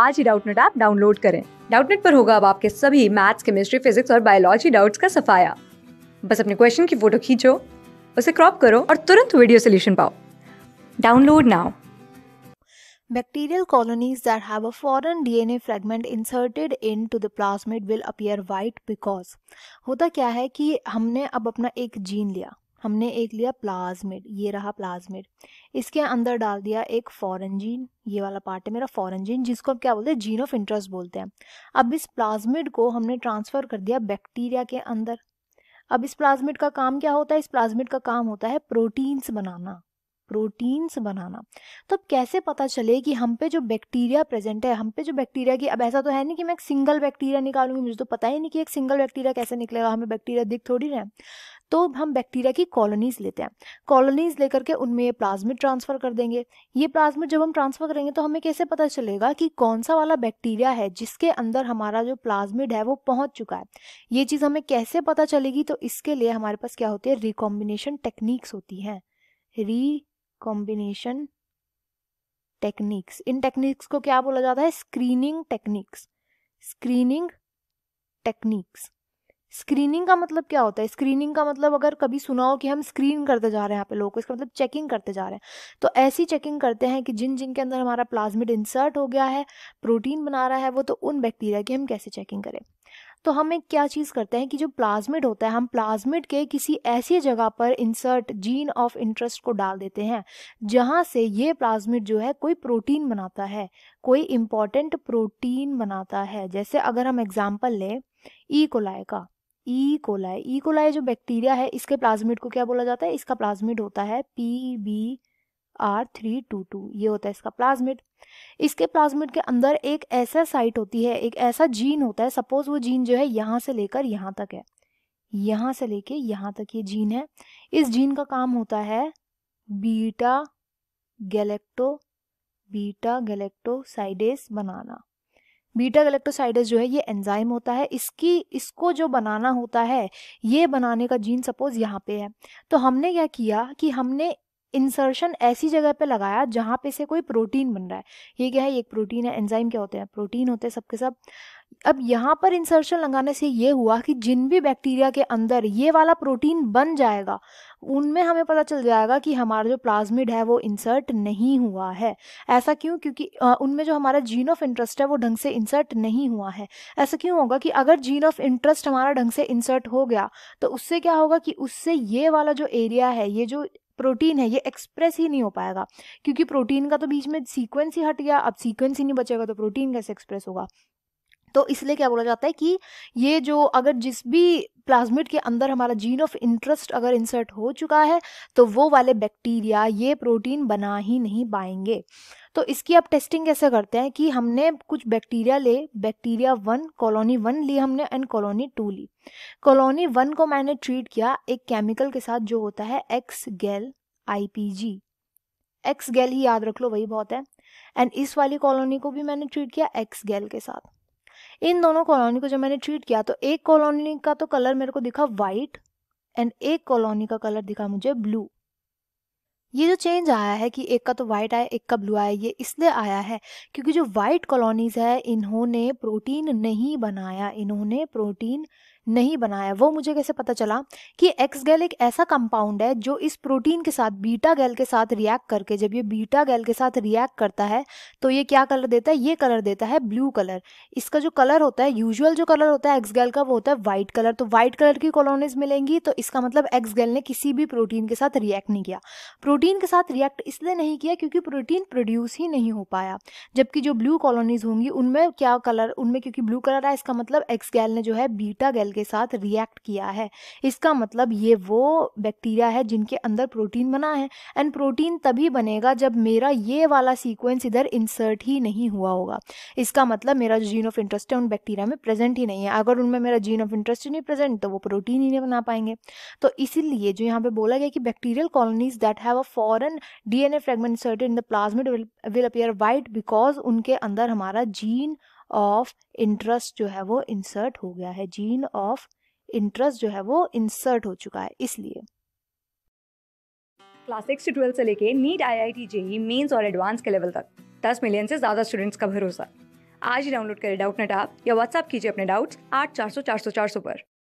आज ही Doubtnut app download करें डाउटनेट पर होगा अब आपके सभी मैथ्स केमिस्ट्री फिजिक्स और बायोलॉजी डाउट्स का सफाया बस अपने क्वेश्चन की फोटो खींचो उसे क्रॉप करो और तुरंत वीडियो सोल्यूशन पाओ download now Bacterial colonies that have a foreign DNA fragment inserted into the plasmid will appear white because होता क्या है कि हमने अब अपना एक जीन लिया हमने एक लिया प्लाज्मिड ये रहा प्लाज्मिड इसके अंदर डाल दिया एक फॉरन जीन ये वाला पार्ट है मेरा फॉरन जीन जिसको हम क्या बोलते हैं जीन ऑफ इंटरेस्ट बोलते हैं अब इस प्लाज्मिड को हमने ट्रांसफ़र कर दिया बैक्टीरिया के अंदर अब इस प्लाज्मिड का काम क्या होता है इस प्लाज्मिड का काम होता है प्रोटीन्स बनाना प्रोटीन्स बनाना तो अब कैसे पता चले कि हम पे जो बैक्टीरिया प्रेजेंट है हम पे जो बैक्टीरिया की अब ऐसा तो है नहीं कि मैं एक सिंगल बैक्टीरिया निकालूंगी मुझे तो पता ही नहीं कि एक सिंगल बैक्टीरिया कैसे निकलेगा हमें बैक्टीरिया दिख थोड़ी रहे तो हम बैक्टीरिया की कॉलोनीज लेते हैं कॉलोनीज लेकर के उनमें ये प्लाज्मिड ट्रांसफर कर देंगे ये प्लाज्मिड जब हम ट्रांसफर करेंगे तो हमें कैसे पता चलेगा कि कौन सा वाला बैक्टीरिया है जिसके अंदर हमारा जो प्लाज्मिड है वो पहुंच चुका है ये चीज हमें कैसे पता चलेगी तो इसके लिए हमारे पास क्या होती है रिकॉम्बिनेशन टेक्निक्स होती है रिकॉम्बिनेशन टेक्निक्स इन टेक्निक्स को क्या बोला जाता है screening techniques screening techniques screening का मतलब क्या होता है स्क्रीनिंग का मतलब अगर कभी सुना हो कि हम स्क्रीन करते जा रहे हैं यहाँ पे लोगों को इसका मतलब चेकिंग करते जा रहे हैं तो ऐसी चेकिंग करते हैं कि जिन जिन के अंदर हमारा प्लाज्मिड इंसर्ट हो गया है प्रोटीन बना रहा है वो तो उन बैक्टीरिया की हम कैसे चेकिंग करें तो हम एक क्या चीज़ करते हैं कि जो प्लाज्मिड होता है हम प्लाज्मिड के किसी ऐसी जगह पर इंसर्ट जीन ऑफ इंटरेस्ट को डाल देते हैं जहाँ से ये प्लाज्मिड जो है कोई प्रोटीन बनाता है कोई इम्पॉर्टेंट प्रोटीन बनाता है जैसे अगर हम एग्जाम्पल लें ई e. कोलाय का ई कोलाई ई कोलाई जो बैक्टीरिया है इसके प्लाज्मिड को क्या बोला जाता है इसका प्लाज्मिड होता है P B R three two two ये होता है इसका प्लाज्मिड इसके प्लाज्मिड के अंदर एक ऐसा साइट होती है एक ऐसा जीन होता है सपोज वो जीन जो है यहाँ से लेकर यहाँ तक है यहाँ से लेके यहाँ तक ये जीन है इस जीन का काम होता है बीटा गैलेक्टो बीटा गैलेक्टोसाइडेस बनाना बीटा गलेक्टोसाइडस जो है ये एंजाइम होता है इसकी इसको जो बनाना होता है ये बनाने का जीन सपोज यहाँ पे है तो हमने क्या किया कि हमने इंसर्शन ऐसी जगह पे लगाया जहाँ पे से कोई प्रोटीन बन रहा है ये क्या है एक प्रोटीन है एंजाइम क्या होते हैं प्रोटीन होते हैं सबके सब अब यहाँ पर इंसर्शन लगाने से ये हुआ कि जिन भी बैक्टीरिया के अंदर ये वाला प्रोटीन बन जाएगा उनमें हमें पता चल जाएगा कि हमारा जो प्लाज्मिड है वो इंसर्ट नहीं हुआ है ऐसा क्यों क्योंकि उनमें जो हमारा जीन ऑफ इंटरेस्ट है वो ढंग से इंसर्ट नहीं हुआ है ऐसा क्यों होगा कि अगर जीन ऑफ इंटरेस्ट हमारा ढंग से इंसर्ट हो गया तो उससे क्या होगा कि उससे ये वाला जो एरिया है ये जो प्रोटीन है ये एक्सप्रेस ही नहीं हो पाएगा क्योंकि प्रोटीन का तो बीच में सीक्वेंस ही हट गया अब सीक्वेंस ही नहीं बचेगा तो प्रोटीन कैसे एक्सप्रेस होगा तो इसलिए क्या बोला जाता है कि ये जो अगर जिस भी प्लाज्मिड के अंदर हमारा जीन ऑफ इंटरेस्ट अगर इंसर्ट हो चुका है तो वो वाले बैक्टीरिया ये प्रोटीन बना ही नहीं पाएंगे तो इसकी आप टेस्टिंग कैसे करते हैं कि हमने कुछ बैक्टीरिया ले बैक्टीरिया वन कॉलोनी वन ली हमने एंड कॉलोनी टू ली कॉलोनी वन को मैंने ट्रीट किया एक केमिकल के साथ जो होता है एक्स गैल आईपीजी एक्स गैल ही याद रख लो वही बहुत है एंड इस वाली कॉलोनी को भी मैंने ट्रीट किया एक्स गैल के साथ इन दोनों कॉलोनी को जब मैंने ट्रीट किया तो एक कॉलोनी का तो कलर मेरे को दिखा वाइट एंड एक कॉलोनी का कलर दिखा मुझे ब्लू ये जो चेंज आया है कि एक का तो वाइट आया एक का ब्लू आया ये इसलिए आया है क्योंकि जो वाइट कॉलोनीज है इन्होंने प्रोटीन नहीं बनाया इन्होंने प्रोटीन नहीं बनाया वो मुझे कैसे पता चला कि एक्स गैल एक ऐसा कंपाउंड है जो इस प्रोटीन के साथ बीटा गैल के साथ रिएक्ट करके जब ये बीटा गैल के साथ रिएक्ट करता है तो ये क्या कलर देता है ये कलर देता है ब्लू कलर इसका जो कलर होता है यूजुअल जो कलर होता है एक्स गैल का वो होता है वाइट कलर तो वाइट कलर की कॉलोनीज मिलेंगी तो इसका मतलब एक्स गैल ने किसी भी प्रोटीन के साथ रिएक्ट नहीं किया प्रोटीन के साथ रिएक्ट इसलिए नहीं किया क्योंकि प्रोटीन प्रोड्यूस ही नहीं हो पाया जबकि जो ब्लू कॉलोनीज होंगी उनमें क्या कलर उनमें क्योंकि ब्लू कलर आया इसका मतलब एक्स गैल ने जो है बीटा गैल के साथ रिएक्ट किया है इसका मतलब ये वो बैक्टीरिया है जिनके अंदर प्रोटीन बना है एंड प्रोटीन तभी बनेगा जब मेरा ये वाला सीक्वेंस इधर इंसर्ट ही नहीं हुआ होगा इसका मतलब मेरा जीन ऑफ इंटरेस्ट है उन बैक्टीरिया में प्रेजेंट ही नहीं है अगर उनमें मेरा जीन ऑफ इंटरेस्ट नहीं प्रेजेंट तो वो प्रोटीन ही नहीं बना पाएंगे तो इसीलिए जो यहाँ पे बोला गया कि bacterial colonies that have a foreign D N A fragment inserted in the plasmid will appear white because उनके अंदर हमारा जीन ऑफ इंटरेस्ट जो है वो इंसर्ट हो गया है जीन ऑफ इंटरेस्ट जो है वो इंसर्ट हो चुका है इसलिए क्लास सिक्स से ट्वेल्थ से लेके NEET I I T JEE mains और एडवांस के लेवल तक दस मिलियन से ज़्यादा स्टूडेंट्स का भरोसा आज ही डाउनलोड करें डाउट नेट आप या व्हाट्सअप कीजिए अपने डाउट्स आठ चार सौ चार सौ चार सौ पर